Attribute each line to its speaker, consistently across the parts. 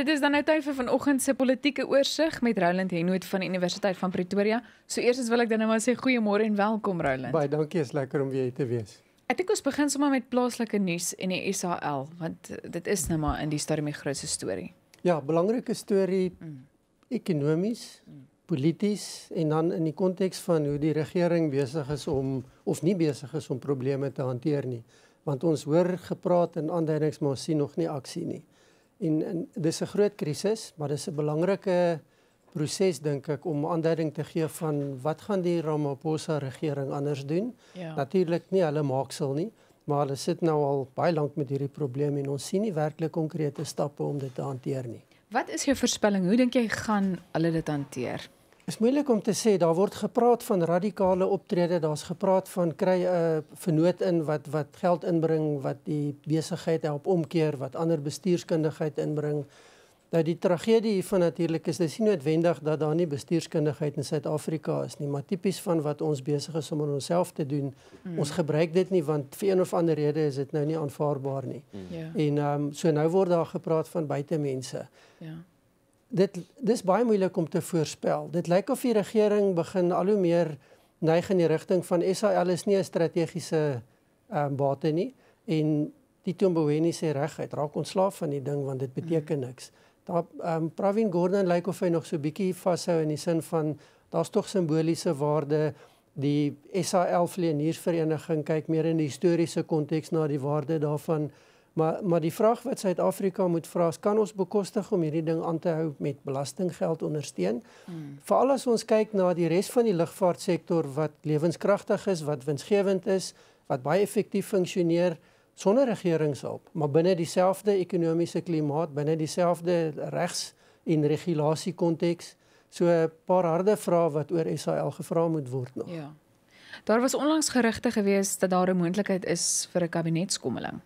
Speaker 1: dit is dan nou tyd vir vanoggend se politieke oorsig met Roland Henoot van die Universiteit van Pretoria. So eers wil ek dan nou maar sê
Speaker 2: goeiemôre en welkom Roland. Baie dankie, is lekker om weer hier te wees.
Speaker 1: Ek dink ons begin sommer met plaaslike nuus en die SAL want dit is nou maar in die stormie groot storie.
Speaker 2: Ja, belangrike storie mm. ekonomies, mm. polities en dan in die konteks van hoe die regering besig is om of nie besig is om probleme te hanteer nie. Want ons hoor gepraat en aanduidings maar ons sien nog nie aksie nie. En, en dis 'n groot krisis, maar dis 'n belangrike proses dink ek om aanduiding te gee van wat gaan die Ramaphosa regering anders doen. Ja. Natuurlik nie hulle maaksel nie, maar hulle sit nou al baie lank met hierdie probleem en ons sien nie werklik konkrete stappe om dit te hanteer nie. Wat is jou voorspelling? Hoe dink jy gaan hulle dit hanteer? is moeilik om te sê daar word gepraat van radikale optrede daar's gepraat van kry 'n uh, eh, vernoot in wat wat geld inbring wat die besigheid help omkeer wat ander bestuurskundigheid inbring nou die tragedie van natuurlik is dis nie noodwendig dat daar nie bestuurskundigheid in Suid-Afrika is nie maar tipies van wat ons besig is om aan onsself te doen mm. ons gebruik dit nie want vir een of ander rede is dit nou nie aanvaarbaar nie mm. yeah. Ja. en um, so nou word daar gepraat van buitemense ja yeah dit dis baie moeilik om te voorspel. Dit lyk of die regering begin al hoe meer neig in die rigting van SAL is nie 'n strategiese ehm um, bate nie en die Tomboweni sê reguit raak ontslaaf van die ding want dit beteken mm. niks. Daar ehm um, Pravin Gordhan lyk of hy nog so bietjie vashou in die sin van daar's tog simboliese waarde die SAL vleeniersvereniging kyk meer in die historiese konteks na die waarde daarvan Maar maar die vraag wat Suid-Afrika moet vra is kan ons bekostig om hierdie ding aan te hou met belastinggeld ondersteun? Hmm. Veral as ons kyk na die res van die lugvaartsektor wat lewenskragtig is, wat winsgewend is, wat baie effektief funksioneer sonder regeringshulp, maar binne dieselfde ekonomiese klimaat, binne dieselfde regs en regulasie konteks. So 'n paar harde vrae wat oor SAL gevra moet word nog. Ja. Daar was onlangs
Speaker 1: gerugte gewees dat daar 'n moontlikheid is vir 'n kabinetskommeling.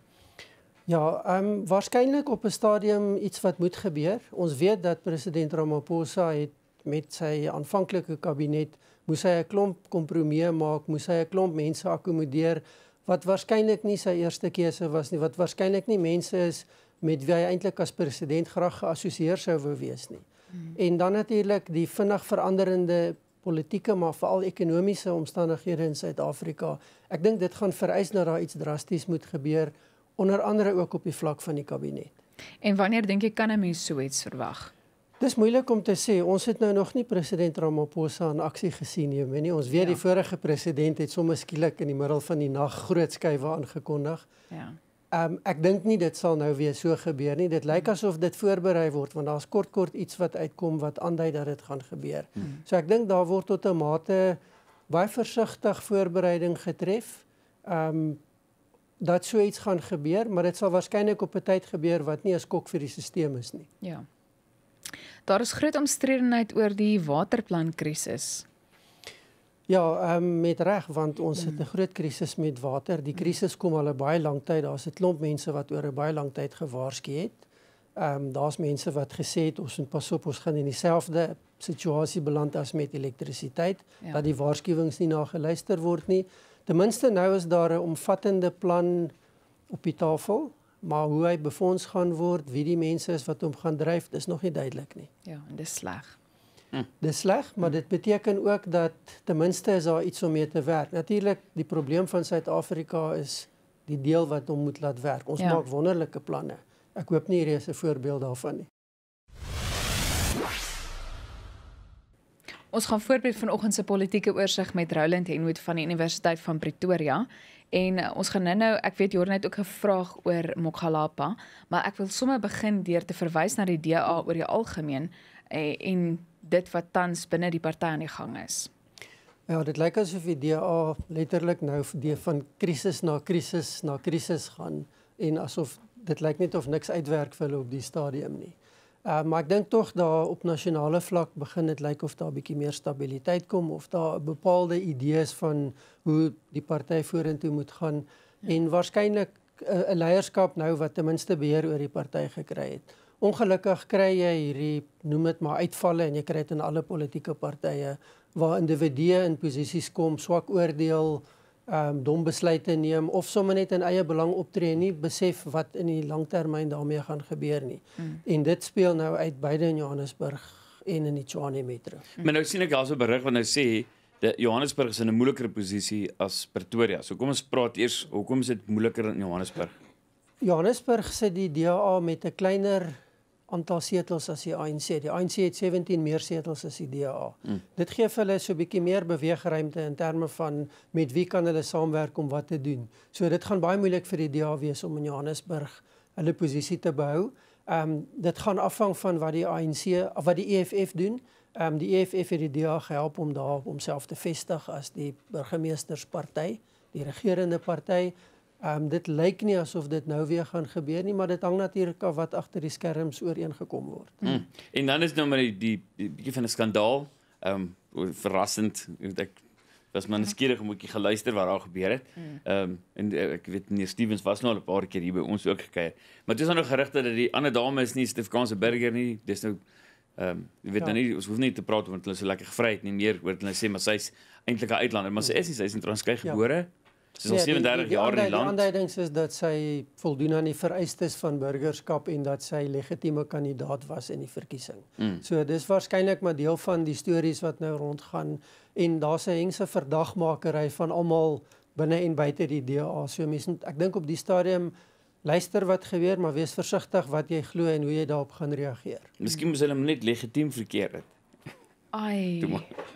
Speaker 2: Ja, ehm um, waarskynlik op 'n stadium iets wat moet gebeur. Ons weet dat president Ramaphosa het met sy aanvanklike kabinet moes hy 'n klomp kompromieë maak, moes hy 'n klomp mense akkommodeer wat waarskynlik nie sy eerste keuse was nie, wat waarskynlik nie mense is met wie hy eintlik as president graag geassosieer sou wou wees nie. Hmm. En dan natuurlik die vinnig veranderende politieke maar veral ekonomiese omstandighede in Suid-Afrika. Ek dink dit gaan vereis dat daar iets drasties moet gebeur onder andere ook op die vlak van die kabinet. En wanneer dink jy kan 'n mens so iets verwag? Dis moeilik om te sê. Ons het nou nog nie president Ramaphosa in aksie gesien nie. Menie, ons weet ja. die vorige president het sommer skielik in die middel van die nag groot skuwe aangekondig. Ja. Ehm um, ek dink nie dit sal nou weer so gebeur nie. Dit lyk hmm. asof dit voorberei word want daar's kort kort iets wat uitkom wat aandui dat dit gaan gebeur. Hmm. So ek dink daar word tot 'n mate baie versigtig voorbereiding getref. Ehm um, dat so iets gaan gebeur, maar dit sal waarskynlik op 'n tyd gebeur wat nie as kok vir die stelsel is nie. Ja. Daar is groot omstredenheid oor die waterplan krisis. Ja, um, met reg want ons het 'n groot krisis met water. Die krisis kom al 'n baie lang tyd. Daar's 'n klomp mense wat oor 'n baie lang tyd gewaarsku het. Ehm um, daar's mense wat gesê het ons moet pas op, ons gaan in dieselfde situasie beland as met elektrisiteit, ja. dat die waarskuwings nie nageluister word nie. Ten minste nou is daar 'n omvattende plan op die tafel, maar hoe hy befonds gaan word, wie die mense is wat hom gaan dryf, is nog nie duidelik nie. Ja, en dis sleg. Hm. Dis sleg, maar dit beteken ook dat ten minste is daar iets om mee te werk. Natuurlik, die probleem van Suid-Afrika is die deel wat hom moet laat werk. Ons ja. maak wonderlike planne. Ek hoop nie hier is 'n voorbeeld daarvan nie.
Speaker 1: Ons gaan voorbeeld vanoggend se politieke oorsig met Roland Henwood van die Universiteit van Pretoria en uh, ons gaan nou-nou, ek weet Jorne het ook gevra oor Mogalapa, maar ek wil sommer begin deur te verwys na die DA oor die algemeen eh, en dit wat tans binne die party aan die gang is.
Speaker 2: Ja, dit lyk asof die DA letterlik nou van krisis na krisis na krisis gaan en asof dit lyk net of niks uitwerk vir hulle op die stadium nie. Uh, maar ek dink tog daar op nasionale vlak begin dit lyk of daar 'n bietjie meer stabiliteit kom of daar bepaalde idees van hoe die party vorentoe moet gaan ja. en waarskynlik eh, 'n uh, leierskap nou wat ten minste beheer oor die party gekry het. Ongelukkig kry jy hierdie noem dit maar uitvalle en jy kry dit in alle politieke partye waar individue in posisies kom swak oordeel um, dom besluite neem of sommer net in eie belang optree nie besef wat in die langtermyn daarmee gaan gebeur nie. Mm. En dit speel nou uit beide in Johannesburg en in die Tshwane metro. Mm.
Speaker 3: Maar nou sien ek daar's 'n berig wat nou sê dat Johannesburg is in 'n moeiliker posisie as Pretoria. So kom ons praat eers hoekom is dit moeiliker in Johannesburg?
Speaker 2: Johannesburg sit die DA met 'n kleiner aantal setels as die ANC. Die ANC het 17 meer setels as die DA. Mm. Dit gee vir hulle so 'n bietjie meer beweegruimte in terme van met wie kan hulle saamwerk om wat te doen. So dit gaan baie moeilik vir die DA wees om in Johannesburg hulle posisie te behou. Ehm um, dit gaan afhang van wat die ANC of wat die EFF doen. Ehm um, die EFF het die DA gehelp om daar homself te vestig as die burgemeesterspartyt, die regerende partyt. Ehm um, dit lyk nie asof dit nou weer gaan gebeur nie, maar dit hang natuurlik af wat agter die skerms ooreengekom word. Hmm.
Speaker 3: En dan is nou maar die bietjie van 'n skandaal, ehm um, verrassend, ek was maar neskierig om 'n bietjie geluister wat daar gebeur het. Hmm. Ehm um, en eh, ek weet nie Stevens was nou al 'n paar keer hier by ons ook gekuier. Maar dis nou gerugte dat die ander dame is nie Stefkanse burger nie, dis nou Ehm um, weet ja. nou nie ons hoef nie te praat want hulle is so lekker gevry het nie meer hoor hulle sê maar sy's eintlik 'n uitlander maar sy hmm. is nie sy's in Transkei ja. gebore ja. Sy is 37 ja, jaar in die land.
Speaker 2: Die aanduidings is dat sy voldoen aan die vereistes van burgerskap en dat sy legitieme kandidaat was in die verkiesing. Mm. So dis waarskynlik maar deel van die stories wat nou rondgaan en daar's 'n hengse verdagmakery van almal binne en buite die DA. So mense, ek dink op die stadium luister wat gebeur, maar wees versigtig wat jy glo en hoe jy daarop gaan reageer.
Speaker 3: Miskien moet hulle net legitiem verkeer het. Ai.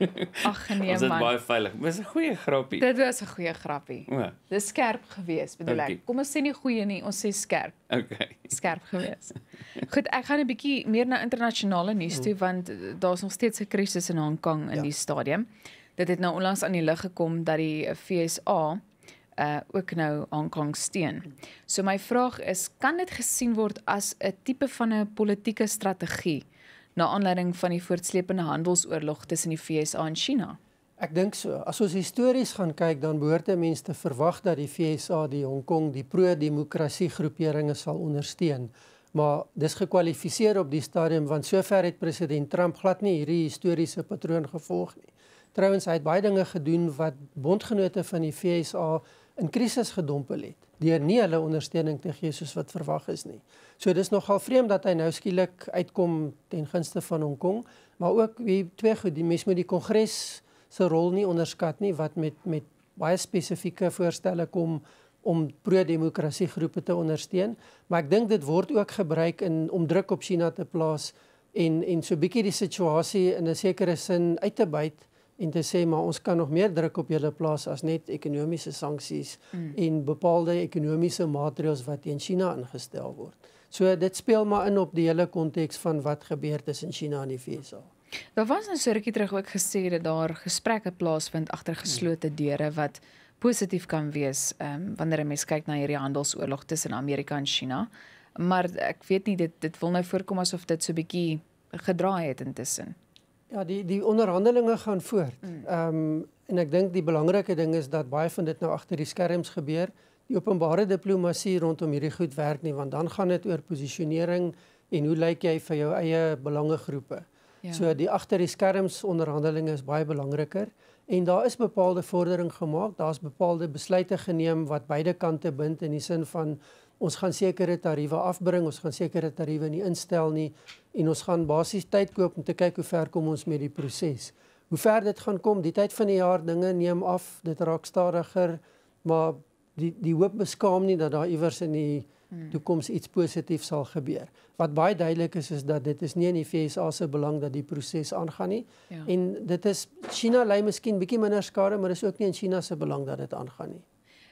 Speaker 2: Ag
Speaker 3: nee man. Ons is baie veilig. Dit was 'n goeie grappie. Dit
Speaker 1: was 'n goeie grappie. O. Dis skerp geweest, bedoel ek. Kom ons sê nie goeie nie, ons sê skerp. Okay. Skerp geweest. Goed, ek gaan 'n bietjie meer na internasionale nuus toe hmm. want eh, daar's nog steeds 'n krisis in Hong Kong in ja. die stadium. Dit het nou onlangs aan die lig gekom dat die FSA eh, uh eh, ook nou Hong Kong steun. So my vraag is, kan dit gesien word as 'n tipe van 'n politieke strategie? na aanleiding van die voortsleepende handelsoorlog tussen die VSA en China?
Speaker 2: Ek dink so. As ons histories gaan kyk, dan behoort mense te verwag dat die VSA die Hong Kong die pro-demokrasie groeperinge sal ondersteun. Maar dis gekwalifiseer op die stadium want sover het president Trump glad nie hierdie historiese patroon gevolg nie. Trouwens, hy het baie dinge gedoen wat bondgenote van die VSA in krisis gedompel het deur nie hulle ondersteuning te gee soos wat verwag is nie. So dis nogal vreemd dat hy nou skielik uitkom ten gunste van Hong Kong, maar ook wie twee goed, die mens moet die kongres se rol nie onderskat nie wat met met baie spesifieke voorstelle kom om pro-demokrasie groepe te ondersteun, maar ek dink dit word ook gebruik in om druk op China te plaas en en so bietjie die situasie in 'n sekere sin uit te buit en te sê maar ons kan nog meer druk op julle plaas as net ekonomiese sanksies mm. en bepaalde ekonomiese maatreëls wat teen in China ingestel word. So dit speel maar in op die hele konteks van wat gebeur tussen China en die VSA. Daar was 'n nou sirkie terug ook
Speaker 1: gesê dat daar gesprekke plaasvind agter geslote deure wat positief kan wees um, wanneer 'n mens kyk na hierdie handelsoorlog tussen Amerika en China. Maar ek weet nie dit dit wil nou voorkom asof dit so bietjie gedraai het intussen. In.
Speaker 2: Ja, die die onderhandelinge gaan voort. Mm. Ehm um, en ek dink die belangrike ding is dat baie van dit nou agter die skerms gebeur. Die openbare diplomatie rondom hierdie goed werk nie want dan gaan dit oor posisionering en hoe lyk jy vir jou eie belangegroepe. Ja. So die agter die skerms onderhandelinge is baie belangriker en daar is bepaalde vordering gemaak, daar's bepaalde besluite geneem wat beide kante bind in die sin van ons gaan sekere tariewe afbring, ons gaan sekere tariewe nie instel nie en ons gaan basies tyd koop om te kyk hoe ver kom ons met die proses. Hoe ver dit gaan kom, die tyd van die jaar dinge neem af, dit raak stadiger, maar die die hoop beskaam nie dat daar iewers in die hmm. toekoms iets positief sal gebeur. Wat baie duidelik is is dat dit is nie in die FSA se belang dat die proses aangaan nie. Ja. En dit is China lei miskien bietjie minder skade, maar is ook nie in China se belang dat dit aangaan nie.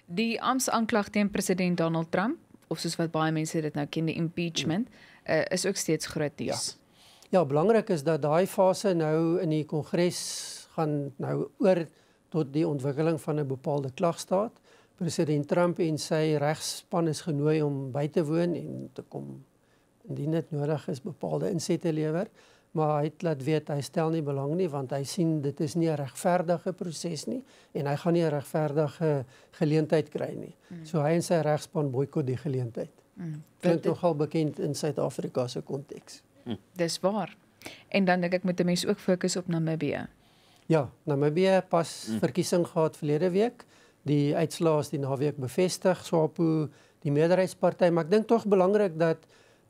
Speaker 2: Die amptsaanklag teen president Donald Trump of
Speaker 1: soos wat baie mense dit nou ken, die impeachment. Ja uh, is ook steeds groot nuus.
Speaker 2: Ja. ja, belangrik is dat daai fase nou in die kongres gaan nou oor tot die ontwikkeling van 'n bepaalde klagstaat. President Trump en sy regspan is genooi om by te woon en te kom indien dit nodig is bepaalde insette lewer, maar hy het laat weet hy stel nie belang nie want hy sien dit is nie 'n regverdige proses nie en hy gaan nie 'n regverdige geleentheid kry nie. Hmm. So hy en sy regspan boikot die geleentheid. Klink nogal bekend in Suid-Afrika se konteks. Hmm. Dis waar.
Speaker 1: En dan dink ek moet 'n mens ook fokus op Namibië.
Speaker 2: Ja, Namibië pas hmm. verkiesing gehad verlede week. Die uitslae is die naweek bevestig. Swapo, die meerderheidsparty, maar ek dink tog belangrik dat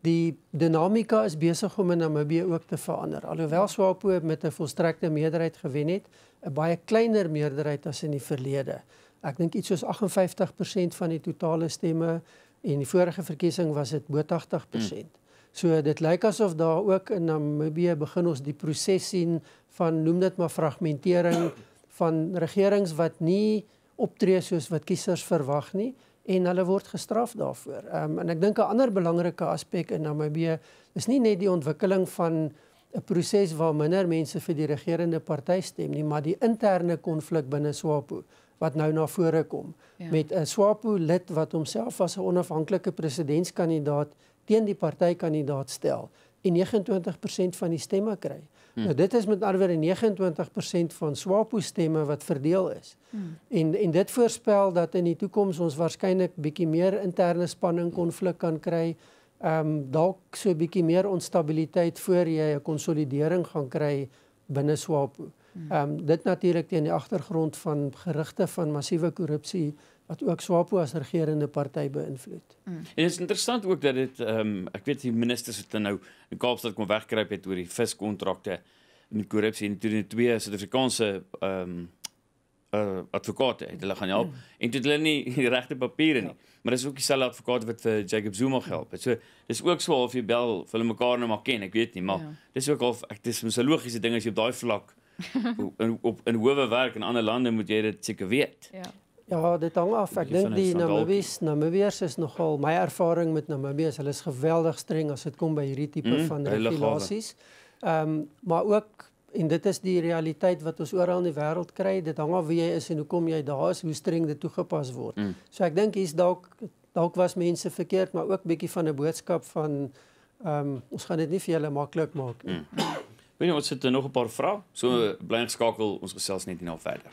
Speaker 2: die dinamika is besig om in Namibië ook te verander. Alhoewel Swapo met 'n volstrekte meerderheid gewen het, 'n baie kleiner meerderheid as in die verlede. Ek dink iets soos 58% van die totale stemme en die vorige verkiesing was dit bo 80%. Hmm. So dit lyk asof daar ook in Namibië begin ons die proses sien van noem dit maar fragmentering van regerings wat nie optree soos wat kiesers verwag nie en hulle word gestraf daarvoor. Ehm um, en ek dink 'n ander belangrike aspek in Namibië is nie net die ontwikkeling van 'n proses waar minder mense vir die regerende party stem nie, maar die interne konflik binne SWAPO wat nou na vore kom ja. met 'n SWAPO lid wat homself as 'n onafhanklike presidentskandidaat teen die partykandidaat stel en 29% van die stemme kry. Hmm. Nou dit is met anderwoorde 29% van SWAPO stemme wat verdeel is. Hmm. En en dit voorspel dat in die toekoms ons waarskynlik bietjie meer interne spanning konflik kan kry ehm um, dalk so 'n bietjie meer onstabiliteit voor jy 'n konsolidering gaan kry binne Swapo. Hmm. Ehm um, dit natuurlik teen die agtergrond van gerugte van massiewe korrupsie wat ook Swapo as regerende party beïnvloed.
Speaker 3: Mm. En dit is interessant ook dat dit ehm um, ek weet die ministers het nou in Kaapstad kom wegkruip het oor die viskontrakte met korrupsie en toe in die twee Suid-Afrikaanse ehm um, uh, eh, advokate het hulle gaan help mm. en toe het hulle nie die regte papiere nie. Ja. Maar dis ook dieselfde advokate wat vir eh, Jacob Zuma gehelp het. So dis ook so half jy bel vir hulle mekaar nou maar ken, ek weet nie, maar ja. dis ook half ek dis mos 'n logiese ding as jy op daai vlak in op in howe werk in ander lande moet jy dit seker weet. Ja.
Speaker 2: Ja, dit hang af. Ek dink die Namibies, Namibiers is nogal my ervaring met Namibiers, hulle is geweldig streng as dit kom by hierdie tipe mm, van regulasies. Ehm um, maar ook en dit is die realiteit wat ons oral in die wêreld kry. Dit hang af wie jy is en hoekom jy daar is, hoe streng dit toegepas word. Mm. So ek dink hier's dalk dalk was mense verkeerd, maar ook bietjie van 'n boodskap van ehm um, ons gaan dit nie vir julle maklik maak nie. Mm.
Speaker 3: Weet jy, ons het nog 'n paar vrae. So mm. bly geskakel, ons gesels net nie nou verder.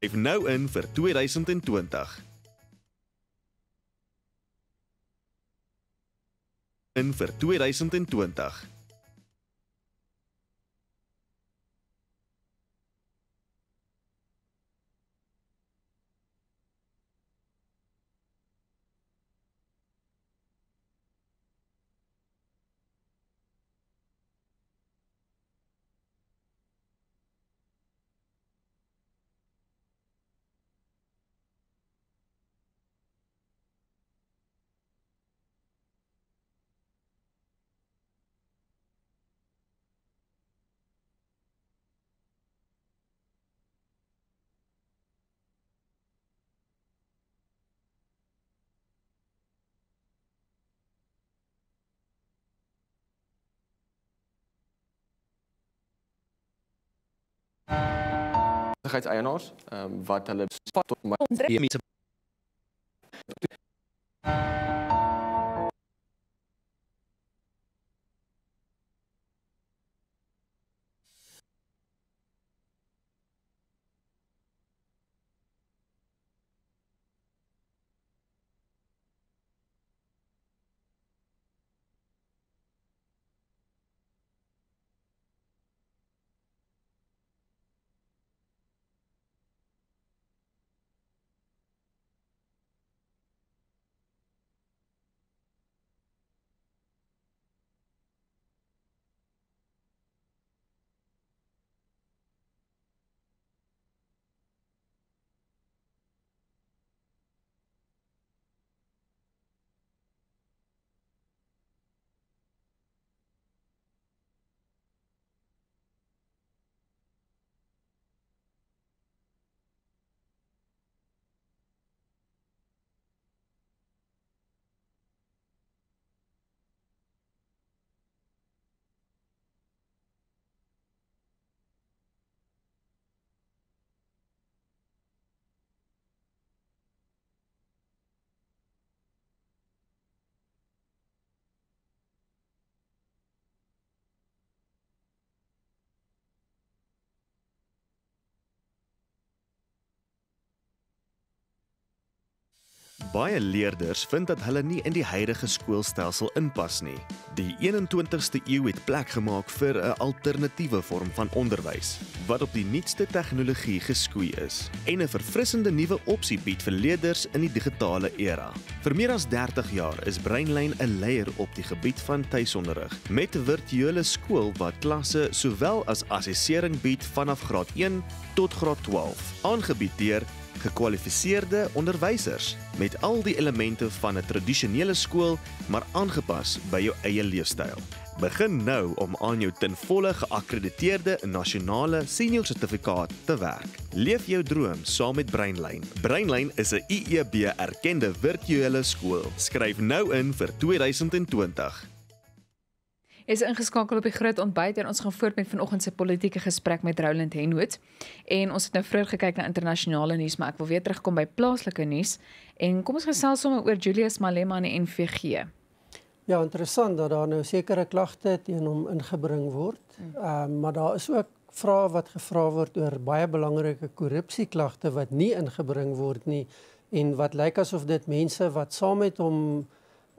Speaker 4: Skryf nou in vir 2020. in vir 2020. Geheid eienaars, um, wat hulle spat tot my. Baie leerders vind dat hulle nie in die huidige skoolstelsel inpas nie. Die 21ste eeu het plek gemaak vir 'n alternatiewe vorm van onderwys wat op die nuutste tegnologie geskoei is en 'n verfrissende nuwe opsie bied vir leerders in die digitale era. Vir meer as 30 jaar is Breinlyn 'n leier op die gebied van tuisonderrig met 'n virtuele skool wat klasse sowel as assessering bied vanaf graad 1 tot graad 12, aangebied deur gekwalifiseerde onderwysers met al die elemente van 'n tradisionele skool maar aangepas by jou eie leefstyl. Begin nou om aan jou ten volle geakkrediteerde nasionale senior sertifikaat te werk. Leef jou droom saam met Breinlyn. Breinlyn is 'n IEB erkende virtuele skool. Skryf nou in vir 2020
Speaker 1: is ingeskakel op die groot ontbyt en ons gaan voort met vanoggend se politieke gesprek met Roland Henwood. En ons het nou vroeër gekyk na internasionale nuus, maar ek wil weer terugkom by plaaslike nuus en kom ons gesels sommer oor Julius Malema en die NVG.
Speaker 2: Ja, interessant dat daar nou sekere klagte teen hom ingebring word. Ehm mm. uh, maar daar is ook vrae wat gevra word oor baie belangrike korrupsieklagte wat nie ingebring word nie en wat lyk asof dit mense wat saam met hom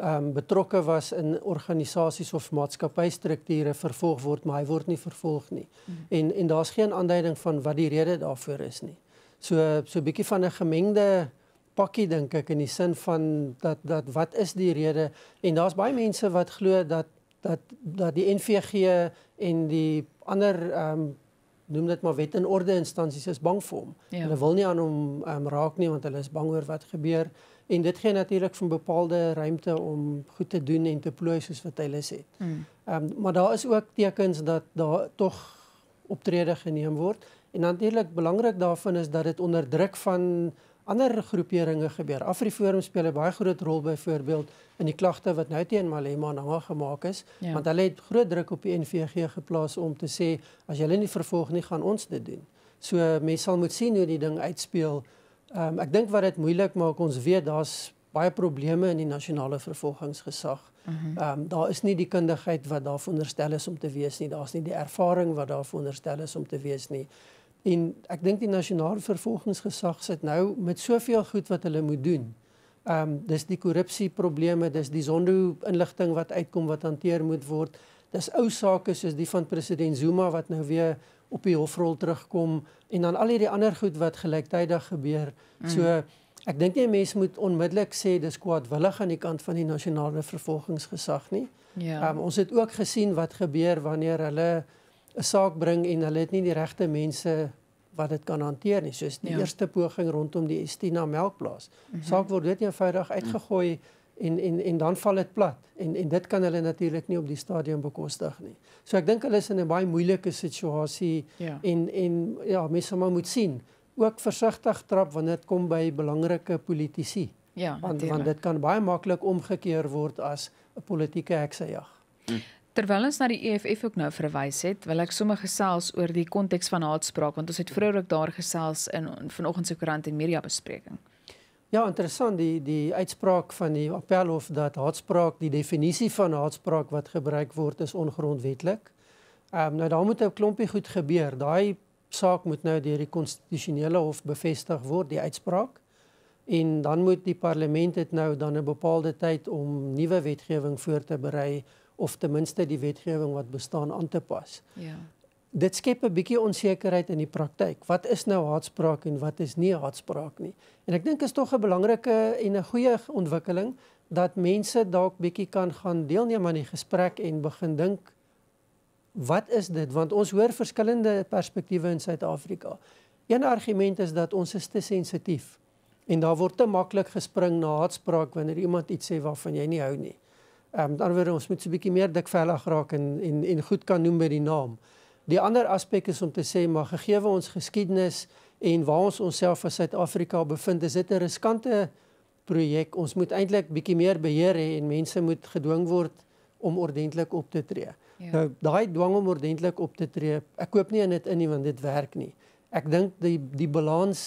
Speaker 2: ehm um, betrokke was in organisasies of maatskappystrukture vervolg word, maar hy word nie vervolg nie. Hmm. En en daar's geen aanduiding van wat die rede daarvoor is nie. So so 'n bietjie van 'n gemengde pakkie dink ek in die sin van dat dat wat is die rede? En daar's baie mense wat glo dat dat dat die NVG en die ander ehm um, noem dit maar wet en orde instansies is bang vir hom. Ja. Hulle wil nie aan hom ehm um, raak nie want hulle is bang oor wat gebeur en dit gee natuurlik van bepaalde ruimte om goed te doen en te plooi soos wat hulle sê. Hmm. Ehm maar daar is ook tekens dat daar tog optrede geneem word en natuurlik belangrik daarvan is dat dit onder druk van ander groeperinge gebeur. AfriForum speel 'n baie groot rol byvoorbeeld in die klagte wat nou teen Malema nange gemaak is, ja. want hulle het groot druk op die NVG geplaas om te sê as julle nie vervolg nie, gaan ons dit doen. So mense sal moet sien hoe die ding uitspeel. Ehm um, ek dink wat dit moeilik maak ons weet daar's baie probleme in die nasionale vervolgingsgesag. Mhm. Ehm um, daar is nie die kundigheid wat daar veronderstel is om te wees nie. Daar's nie die ervaring wat daar veronderstel is om te wees nie. En ek dink die nasionale vervolgingsgesag sit nou met soveel goed wat hulle moet doen. Ehm um, dis die korrupsie probleme, dis die sonde inligting wat uitkom wat hanteer moet word. Dis ou sake soos die van president Zuma wat nou weer op die hofrol terugkom en dan al hierdie ander goed wat gelyktydig gebeur. Mm. So ek dink nie mense moet onmiddellik sê dis kwaadwillig aan die kant van die nasionale vervolgingsgesag nie. Ja. Um, ons het ook gesien wat gebeur wanneer hulle 'n saak bring en hulle het nie die regte mense wat dit kan hanteer nie. Soos die ja. eerste poging rondom die Estina melkplaas. Mm -hmm. Saak word doeteenvoudig mm. uitgegooi mm en en en dan val dit plat en en dit kan hulle natuurlik nie op die stadium bekostig nie. So ek dink hulle is in 'n baie moeilike situasie ja. en en ja, mense moet sien ook versigtig trap wanneer dit kom by belangrike politici. Ja, want natuurlijk. want dit kan baie maklik omgekeer word as 'n politieke heksejag. Hm. Terwyl ons na die EFF ook nou verwys het, wil ek sommer
Speaker 1: gesels oor die konteks van haatspraak want ons het vroeër ook daar gesels in vanoggend se koerant en media bespreking.
Speaker 2: Ja, interessant die die uitspraak van die Appelhof dat haatspraak, die definisie van haatspraak wat gebruik word is ongrondwetlik. Ehm um, nou daar moet 'n klompie goed gebeur. Daai saak moet nou deur die konstitusionele hof bevestig word, die uitspraak. En dan moet die parlement dit nou dan 'n bepaalde tyd om nuwe wetgewing voor te berei of ten minste die wetgewing wat bestaan aan te pas. Ja dit skep 'n bietjie onsekerheid in die praktyk. Wat is nou haatspraak en wat is nie haatspraak nie? En ek dink is tog 'n belangrike en 'n goeie ontwikkeling dat mense dalk bietjie kan gaan deelneem aan die gesprek en begin dink wat is dit? Want ons hoor verskillende perspektiewe in Suid-Afrika. Een argument is dat ons is te sensitief en daar word te maklik gespring na haatspraak wanneer iemand iets sê waarvan jy nie hou nie. Ehm um, dan word ons moet so 'n bietjie meer dikvelig raak en en en goed kan noem by die naam. Die ander aspek is om te sê maar gegee ons geskiedenis en waar ons onsself as Suid-Afrika bevind, is dit 'n riskante projek. Ons moet eintlik bietjie meer beheer hê en mense moet gedwing word om ordentlik op te tree. Ja. Nou daai dwang om ordentlik op te tree, ek koop nie in dit in nie want dit werk nie. Ek dink die die balans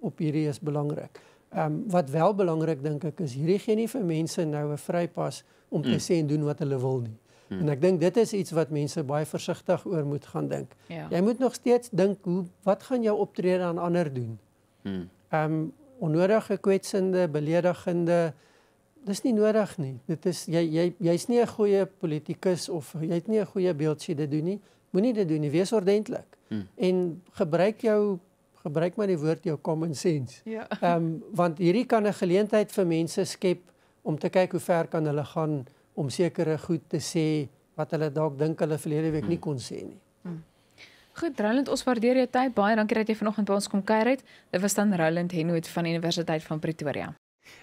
Speaker 2: op hierdie is belangrik. Ehm um, wat wel belangrik dink ek is hierdie gee nie vir mense nou 'n vrypas om te mm. sê en doen wat hulle wil nie. Hmm. En ek dink dit is iets wat mense baie versigtig oor moet gaan dink. Ja. Jy moet nog steeds dink hoe wat gaan jou optrede aan ander doen? Hmm. Ehm um, onnodige kwetsende, beledigende dis nie nodig nie. Dit is jy jy jy's nie 'n goeie politikus of jy't nie 'n goeie beeldjie dit doen nie. Moenie dit doen nie. Wees ordentlik. Hmm. En gebruik jou gebruik maar die woord jou common sense. Ja. Ehm ja. um, want hierdie kan 'n geleentheid vir mense skep om te kyk hoe ver kan hulle gaan om sekere goed te sê wat hulle dalk dink hulle verlede week nie hmm. kon sê nie. Hmm.
Speaker 1: Goed, Roland, ons waardeer jou tyd baie. Dankie dat jy vanoggend by ons kom kuier het. Dit was dan Roland Henoot van Universiteit van Pretoria.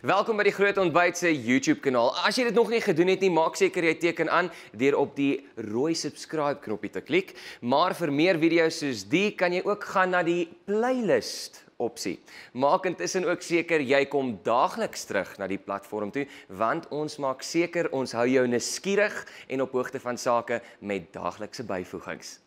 Speaker 3: Welkom by die Groot Ontbyt se YouTube kanaal. As jy dit nog nie gedoen het nie, maak seker jy teken aan deur op die rooi subscribe knoppie te klik. Maar vir meer video's soos die kan jy ook gaan na die playlist opsie. Maak intussen ook seker jy kom daagliks terug na die platform toe want ons maak seker ons hou
Speaker 4: jou nuuskierig en op hoogte van sake met daaglikse byvoegings.